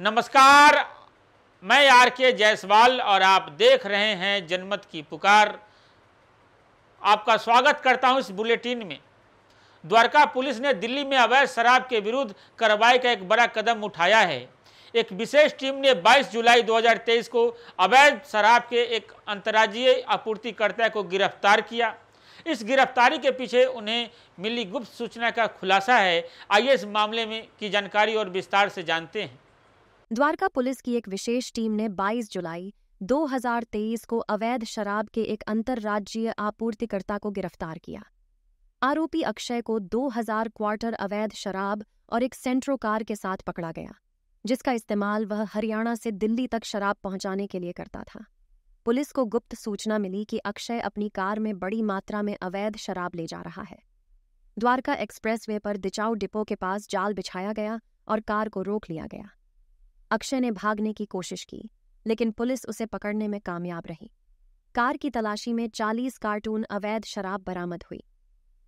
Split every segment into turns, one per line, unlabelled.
नमस्कार मैं आर के जायसवाल और आप देख रहे हैं जनमत की पुकार आपका स्वागत करता हूं इस बुलेटिन में द्वारका पुलिस ने दिल्ली में अवैध शराब के विरुद्ध कार्रवाई का एक बड़ा कदम उठाया है एक विशेष टीम ने 22 जुलाई 2023 को अवैध शराब के एक अंतर्राज्यीय आपूर्तिकर्ता को गिरफ्तार किया इस गिरफ्तारी के पीछे उन्हें मिली गुप्त सूचना का खुलासा है आइए इस मामले में की जानकारी और विस्तार से जानते हैं
द्वारका पुलिस की एक विशेष टीम ने 22 जुलाई 2023 को अवैध शराब के एक अंतर्राज्यीय आपूर्तिकर्ता को गिरफ्तार किया आरोपी अक्षय को 2000 क्वार्टर अवैध शराब और एक सेंट्रो कार के साथ पकड़ा गया जिसका इस्तेमाल वह हरियाणा से दिल्ली तक शराब पहुंचाने के लिए करता था पुलिस को गुप्त सूचना मिली कि अक्षय अपनी कार में बड़ी मात्रा में अवैध शराब ले जा रहा है द्वारका एक्सप्रेसवे पर दिचाऊ डिपो के पास जाल बिछाया गया और कार को रोक लिया गया अक्षय ने भागने की कोशिश की लेकिन पुलिस उसे पकड़ने में कामयाब रही कार की तलाशी में 40 कार्टून अवैध शराब बरामद हुई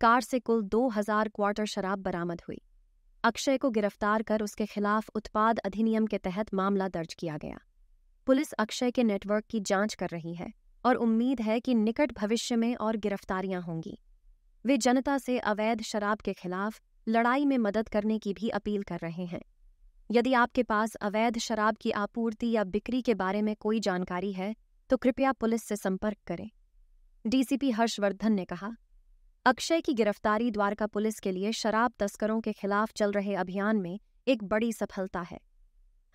कार से कुल 2000 क्वार्टर शराब बरामद हुई अक्षय को गिरफ्तार कर उसके खिलाफ उत्पाद अधिनियम के तहत मामला दर्ज किया गया पुलिस अक्षय के नेटवर्क की जांच कर रही है और उम्मीद है कि निकट भविष्य में और गिरफ्तारियां होंगी वे जनता से अवैध शराब के खिलाफ लड़ाई में मदद करने की भी अपील कर रहे हैं यदि आपके पास अवैध शराब की आपूर्ति या बिक्री के बारे में कोई जानकारी है तो कृपया पुलिस से संपर्क करें डीसीपी हर्षवर्धन ने कहा अक्षय की गिरफ्तारी द्वारका पुलिस के लिए शराब तस्करों के खिलाफ चल रहे अभियान में एक बड़ी सफलता है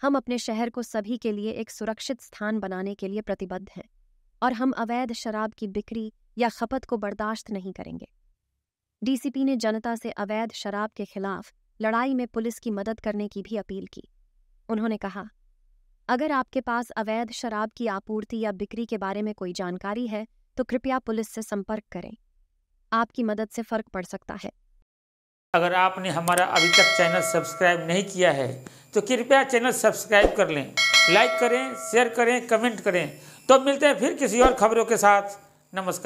हम अपने शहर को सभी के लिए एक सुरक्षित स्थान बनाने के लिए प्रतिबद्ध हैं और हम अवैध शराब की बिक्री या खपत को बर्दाश्त नहीं करेंगे डीसीपी ने जनता से अवैध शराब के खिलाफ लड़ाई में पुलिस की मदद करने की भी अपील की उन्होंने कहा अगर आपके पास अवैध शराब की आपूर्ति या बिक्री के बारे में कोई जानकारी है तो कृपया पुलिस से संपर्क करें आपकी मदद से फ़र्क पड़ सकता है
अगर आपने हमारा अभी तक चैनल सब्सक्राइब नहीं किया है तो कृपया चैनल सब्सक्राइब कर लें लाइक करें शेयर करें कमेंट करें तो मिलते हैं फिर किसी और खबरों के साथ नमस्कार